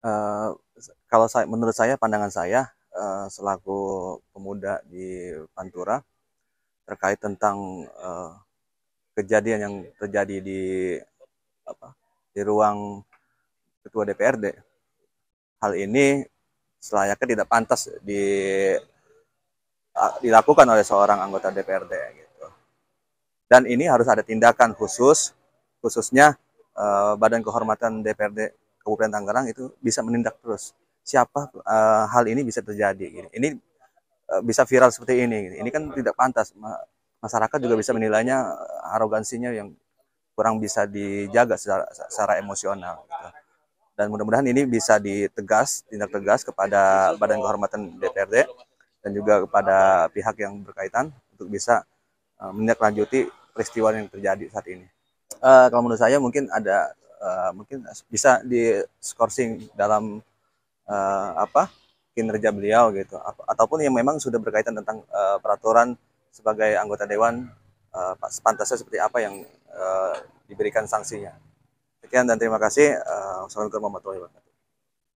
Eh, kalau saya, menurut saya pandangan saya uh, selaku pemuda di Pantura terkait tentang uh, kejadian yang terjadi di apa di ruang ketua DPRD hal ini selayaknya tidak pantas di dilakukan oleh seorang anggota DPRD gitu dan ini harus ada tindakan khusus khususnya uh, Badan Kehormatan DPRD Kabupaten Tangerang itu bisa menindak terus siapa uh, hal ini bisa terjadi. Gitu. Ini uh, bisa viral seperti ini. Gitu. Ini kan tidak pantas. Masyarakat juga bisa menilainya eh, arogansinya yang kurang bisa dijaga secara, secara emosional. Gitu. Dan mudah-mudahan ini bisa ditegas, tindak tegas kepada Badan Kehormatan DPRD dan juga kepada pihak yang berkaitan untuk bisa uh, menindaklanjuti peristiwa yang terjadi saat ini. Uh, kalau menurut saya mungkin ada Eh, mungkin bisa di scoring dalam uh, apa kinerja beliau gitu ataupun yang memang sudah berkaitan tentang uh, peraturan sebagai anggota dewan uh, sepantasnya seperti apa yang uh, diberikan sanksinya. Sekian dan terima kasih. Uh, Assalamualaikum warahmatullahi wabarakatuh.